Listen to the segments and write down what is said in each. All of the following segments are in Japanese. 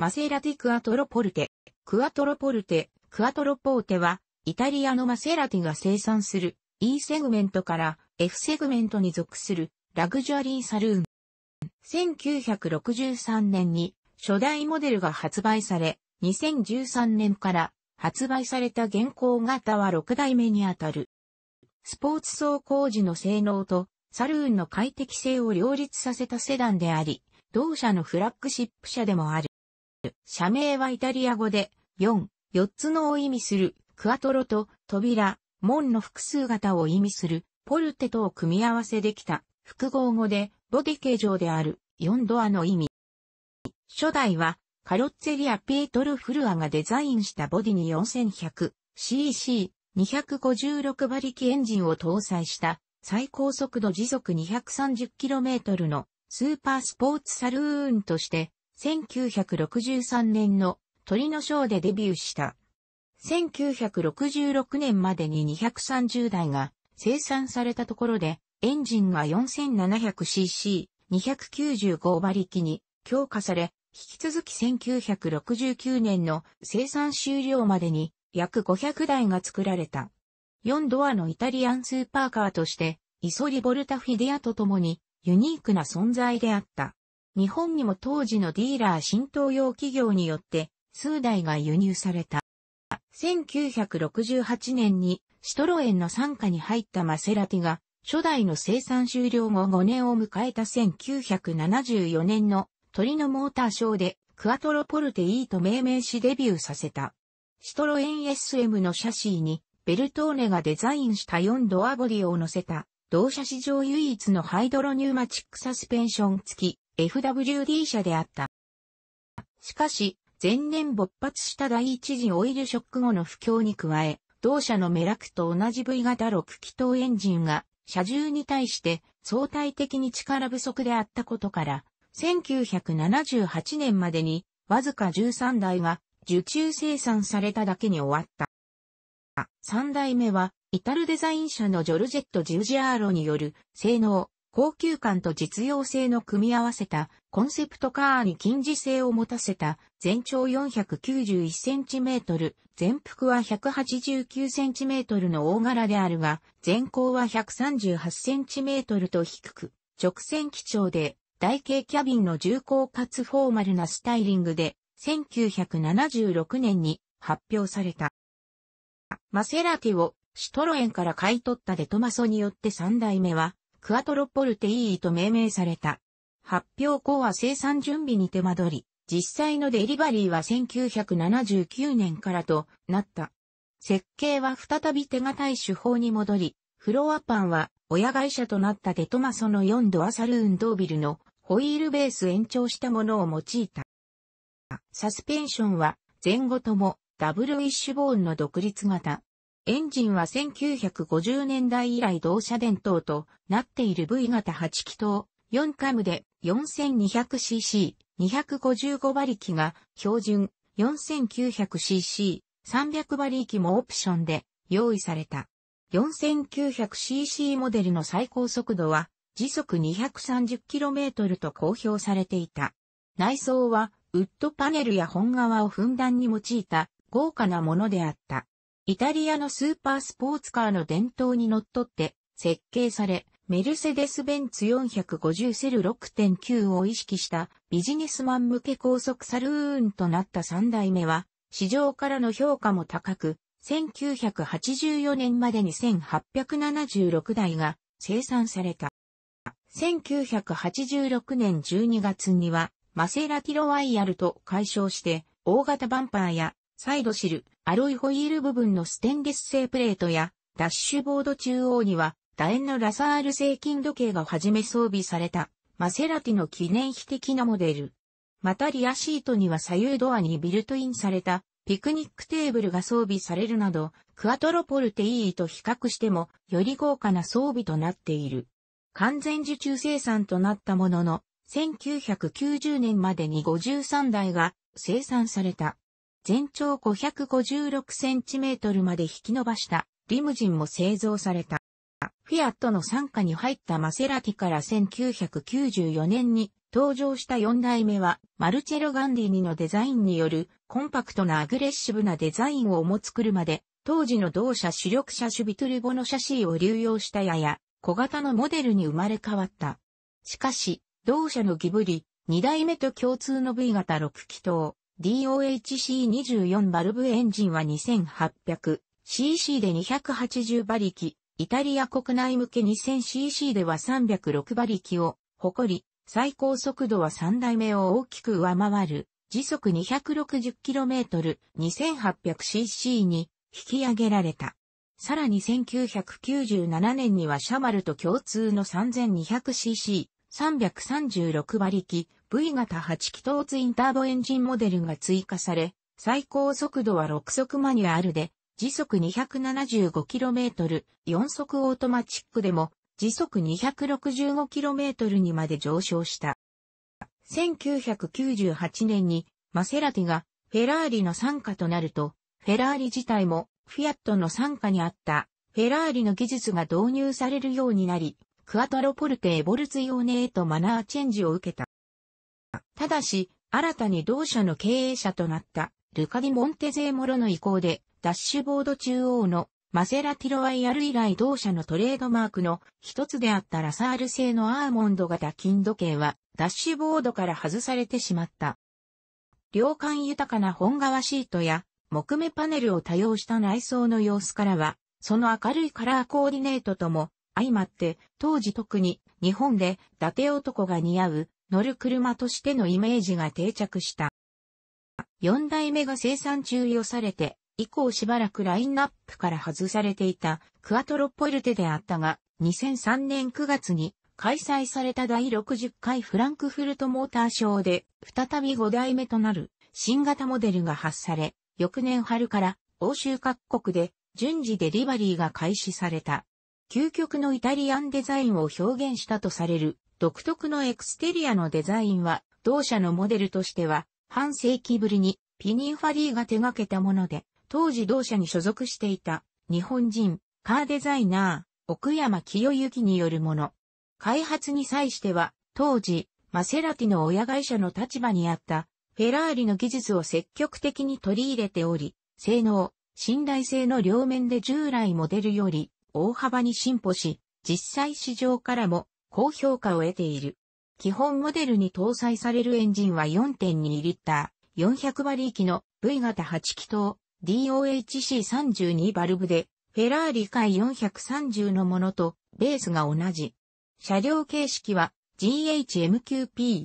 マセラティ・クアトロポルテ。クアトロポルテ、クアトロポーテは、イタリアのマセラティが生産する E セグメントから F セグメントに属するラグジュアリーサルーン。1963年に初代モデルが発売され、2013年から発売された現行型は6代目にあたる。スポーツ走行時の性能とサルーンの快適性を両立させたセダンであり、同社のフラッグシップ車でもある。社名はイタリア語で、4、4つのを意味する、クアトロと、扉、門の複数型を意味する、ポルテとを組み合わせできた、複合語で、ボディ形状である、4ドアの意味。初代は、カロッツェリア・ピートル・フルアがデザインしたボディに 4100cc、256馬力エンジンを搭載した最高速度時速 230km のスーパースポーツサルーンとして1963年の鳥のショーでデビューした。1966年までに230台が生産されたところで、エンジンが 4700cc、295馬力に強化され、引き続き1969年の生産終了までに約500台が作られた。4ドアのイタリアンスーパーカーとして、イソリボルタフィデアと共にユニークな存在であった。日本にも当時のディーラー浸透用企業によって数台が輸入された。1968年にシトロエンの傘下に入ったマセラティが初代の生産終了後5年を迎えた1974年の鳥のモーターショーでクアトロポルテ E と命名しデビューさせた。シトロエン SM のシャシーにベルトーネがデザインした4ドアボディを乗せた同社史上唯一のハイドロニューマチックサスペンション付き FWD 社であった。しかし、前年勃発した第一次オイルショック後の不況に加え、同社のメラクと同じ V 型6気筒エンジンが、車重に対して相対的に力不足であったことから、1978年までにわずか13台が受注生産されただけに終わった。3代目は、イタルデザイン社のジョルジェット・ジュージアーロによる性能、高級感と実用性の組み合わせたコンセプトカーに近似性を持たせた全長 491cm、全幅は 189cm の大柄であるが、全高は 138cm と低く、直線基調で台形キャビンの重厚かつフォーマルなスタイリングで1976年に発表された。マセラティをシトロエンから買い取ったデトマソによって3代目はクアトロポルテイーと命名された。発表後は生産準備に手間取り、実際のデリバリーは1979年からとなった。設計は再び手堅い手法に戻り、フロアパンは親会社となったデトマソの4ドアサルーンドービルのホイールベース延長したものを用いた。サスペンションは前後ともダブルウィッシュボーンの独立型エンジンは1950年代以来同社伝統となっている V 型8気筒4カムで 4200cc、255馬力が標準 4900cc、300馬力もオプションで用意された。4900cc モデルの最高速度は時速 230km と公表されていた。内装はウッドパネルや本革をふんだんに用いた豪華なものであった。イタリアのスーパースポーツカーの伝統にのっとって設計され、メルセデス・ベンツ450セル6.9を意識したビジネスマン向け高速サルーンとなった3代目は、市場からの評価も高く、1984年までに1876台が生産された。1986年12月には、マセラティロワイヤルと解消して、大型バンパーやサイドシル、アロイホイール部分のステンレス製プレートや、ダッシュボード中央には、楕円のラサール製金時計がはじめ装備された、マセラティの記念碑的なモデル。またリアシートには左右ドアにビルトインされた、ピクニックテーブルが装備されるなど、クアトロポルテ e と比較しても、より豪華な装備となっている。完全受注生産となったものの、1990年までに53台が生産された。全長5 5 6トルまで引き伸ばしたリムジンも製造された。フィアットの傘下に入ったマセラティから1994年に登場した4代目は、マルチェロ・ガンディニのデザインによるコンパクトなアグレッシブなデザインを持つ車で、当時の同社主力車種ビトルボのシャシーを流用したやや、小型のモデルに生まれ変わった。しかし、同社のギブリ、2代目と共通の V 型6気筒、DOHC24 バルブエンジンは 2800cc で280馬力、イタリア国内向け 2000cc では306馬力を誇り、最高速度は3台目を大きく上回る、時速 260km、2800cc に引き上げられた。さらに1997年にはシャマルと共通の 3200cc、336馬力、V 型8気筒ツインターボエンジンモデルが追加され、最高速度は6速マニュアルで、時速 275km、4速オートマチックでも、時速 265km にまで上昇した。1998年にマセラティがフェラーリの参加となると、フェラーリ自体もフィアットの参加にあったフェラーリの技術が導入されるようになり、クアトロポルテエボルツイオネへとマナーチェンジを受けた。ただし、新たに同社の経営者となった、ルカディ・モンテゼーモロの意向で、ダッシュボード中央のマセラティロワイヤル以来同社のトレードマークの一つであったラサール製のアーモンド型金時計はダッシュボードから外されてしまった。量感豊かな本革シートや木目パネルを多用した内装の様子からは、その明るいカラーコーディネートとも相まって当時特に日本で伊達男が似合う乗る車としてのイメージが定着した。4代目が生産中をされて、以降しばらくラインナップから外されていたクアトロポルテであったが、2003年9月に開催された第60回フランクフルトモーターショーで、再び5代目となる新型モデルが発され、翌年春から欧州各国で順次デリバリーが開始された。究極のイタリアンデザインを表現したとされる独特のエクステリアのデザインは、同社のモデルとしては、半世紀ぶりにピニンファリーが手掛けたもので、当時同社に所属していた日本人カーデザイナー奥山清之によるもの。開発に際しては、当時、マセラティの親会社の立場にあったフェラーリの技術を積極的に取り入れており、性能、信頼性の両面で従来モデルより大幅に進歩し、実際市場からも高評価を得ている。基本モデルに搭載されるエンジンは4.2リッター、400馬力の V 型8気筒 DOHC32 バルブで、フェラーリ回430のものとベースが同じ。車両形式は GHMQP。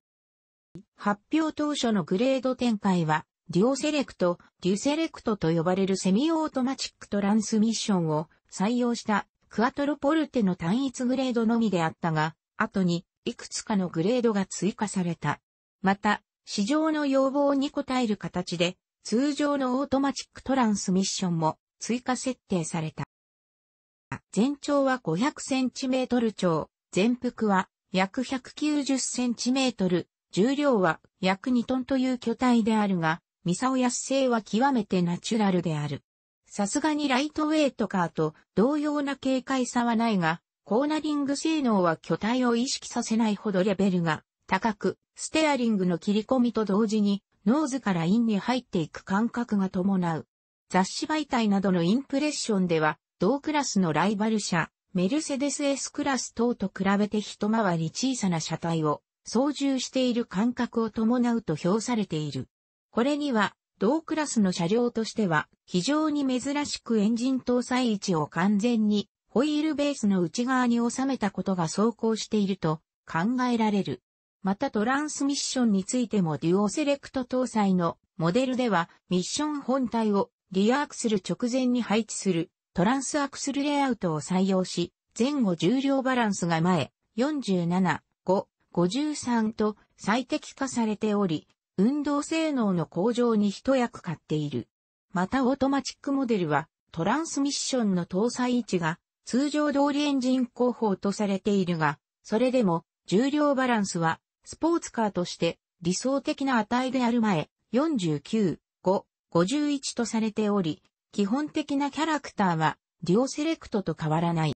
発表当初のグレード展開は、デュオセレクト、デュセレクトと呼ばれるセミオートマチックトランスミッションを採用したクアトロポルテの単一グレードのみであったが、後にいくつかのグレードが追加された。また、市場の要望に応える形で、通常のオートマチックトランスミッションも追加設定された。全長は5 0 0トル超、全幅は約1 9 0トル、重量は約2トンという巨体であるが、ミサオヤス製は極めてナチュラルである。さすがにライトウェイトカーと同様な軽快さはないが、コーナリング性能は巨体を意識させないほどレベルが高く、ステアリングの切り込みと同時に、ノーズからインに入っていく感覚が伴う。雑誌媒体などのインプレッションでは、同クラスのライバル車、メルセデス S クラス等と比べて一回り小さな車体を操縦している感覚を伴うと評されている。これには同クラスの車両としては非常に珍しくエンジン搭載位置を完全にホイールベースの内側に収めたことが走行していると考えられる。またトランスミッションについてもデュオセレクト搭載のモデルではミッション本体をリアアクスル直前に配置するトランスアクスルレイアウトを採用し前後重量バランスが前47、5、53と最適化されており運動性能の向上に一役買っている。またオートマチックモデルはトランスミッションの搭載位置が通常通りエンジン工法とされているが、それでも重量バランスはスポーツカーとして理想的な値である前49、5、51とされており、基本的なキャラクターはデュオセレクトと変わらない。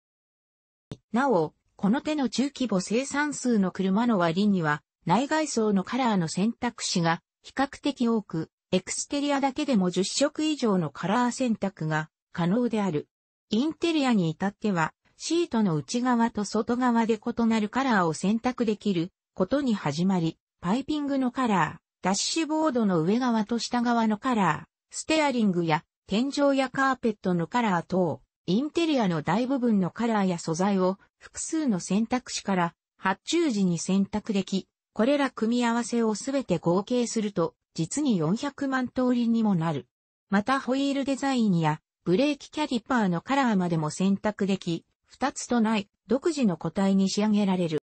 なお、この手の中規模生産数の車の割には内外装のカラーの選択肢が比較的多く、エクステリアだけでも10色以上のカラー選択が可能である。インテリアに至っては、シートの内側と外側で異なるカラーを選択できることに始まり、パイピングのカラー、ダッシュボードの上側と下側のカラー、ステアリングや天井やカーペットのカラー等、インテリアの大部分のカラーや素材を複数の選択肢から発注時に選択でき、これら組み合わせをすべて合計すると、実に400万通りにもなる。またホイールデザインやブレーキキャリパーのカラーまでも選択でき、2つとない独自の個体に仕上げられる。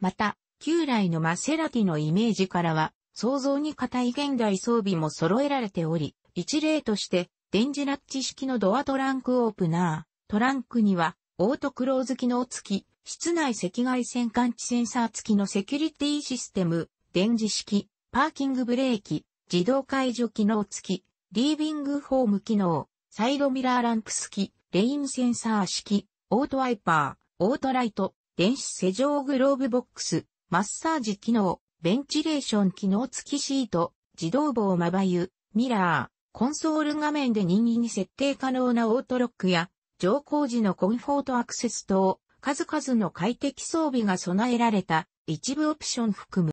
また、旧来のマセラティのイメージからは、想像に固い現代装備も揃えられており、一例として、デンジラッチ式のドアトランクオープナー、トランクには、オートクローズ機能付き、室内赤外線感知センサー付きのセキュリティシステム、電磁式、パーキングブレーキ、自動解除機能付き、リービングホーム機能、サイドミラーランプ付き、レインセンサー式、オートワイパー、オートライト、電子施錠グローブボックス、マッサージ機能、ベンチレーション機能付きシート、自動棒まばゆ、ミラー、コンソール画面で任意に設定可能なオートロックや、乗降時のコンフォートアクセス等、数々の快適装備が備えられた一部オプション含む。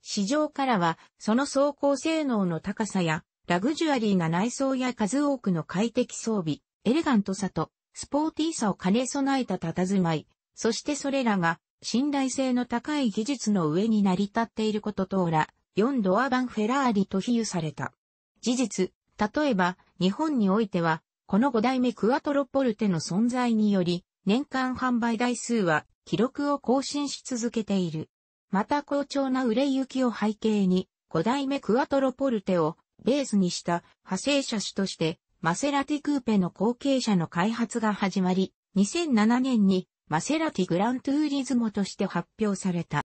市場からは、その走行性能の高さや、ラグジュアリーな内装や数多くの快適装備、エレガントさと、スポーティーさを兼ね備えた佇まい、そしてそれらが、信頼性の高い技術の上に成り立っていることとおら、4ドア版フェラーリと比喩された。事実、例えば、日本においては、この5代目クアトロポルテの存在により、年間販売台数は記録を更新し続けている。また好調な売れ行きを背景に、5代目クワトロポルテをベースにした派生車種として、マセラティクーペの後継者の開発が始まり、2007年にマセラティグラントゥーリズモとして発表された。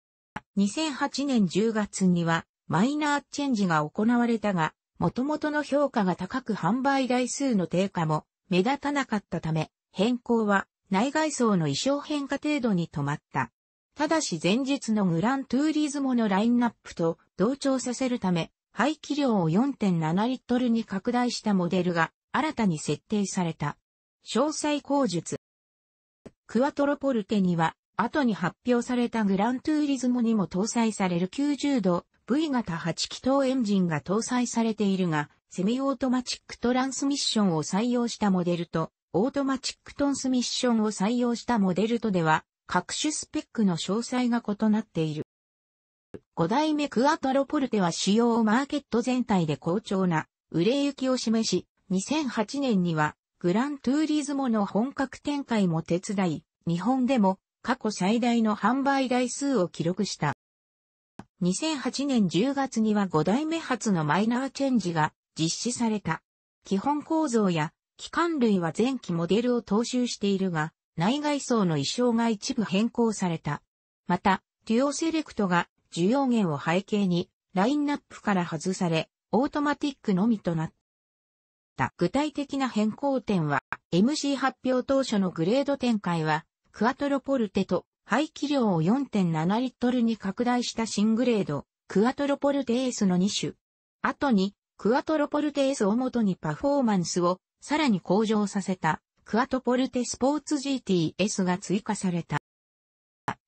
2008年10月にはマイナーチェンジが行われたが、元々の評価が高く販売台数の低下も目立たなかったため、変更は内外装の衣装変化程度に止まった。ただし前日のグラントゥーリズモのラインナップと同調させるため、排気量を4.7リットルに拡大したモデルが新たに設定された。詳細工述。クワトロポルテには、後に発表されたグラントゥーリズモにも搭載される90度 V 型8気筒エンジンが搭載されているが、セミオートマチックトランスミッションを採用したモデルと、オートマチックトンスミッションを採用したモデルとでは、各種スペックの詳細が異なっている。5代目クアトロポルテは主要マーケット全体で好調な売れ行きを示し、2008年にはグラントゥーリズモの本格展開も手伝い、日本でも過去最大の販売台数を記録した。2008年10月には5代目初のマイナーチェンジが実施された。基本構造や機関類は前期モデルを踏襲しているが、内外装の衣装が一部変更された。また、デュオセレクトが需要源を背景にラインナップから外され、オートマティックのみとなった。具体的な変更点は、MC 発表当初のグレード展開は、クアトロポルテと排気量を4.7リットルに拡大した新グレード、クアトロポルテエースの2種。後に、クアトロポルテエースを元にパフォーマンスをさらに向上させた、クアトポルテスポーツ GTS が追加された。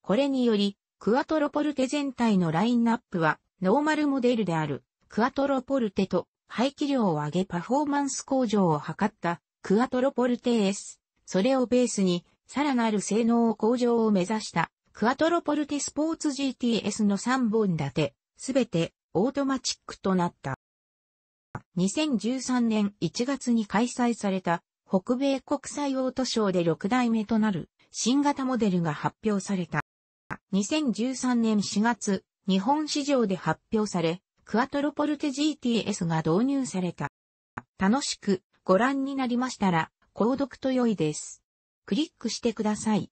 これにより、クアトロポルテ全体のラインナップは、ノーマルモデルである、クアトロポルテと、排気量を上げパフォーマンス向上を図った、クアトロポルテ S。それをベースに、さらなる性能向上を目指した、クアトロポルテスポーツ GTS の3本立て、すべてオートマチックとなった。2013年1月に開催された北米国際オートショーで6代目となる新型モデルが発表された。2013年4月、日本市場で発表され、クアトロポルテ GTS が導入された。楽しくご覧になりましたら、購読と良いです。クリックしてください。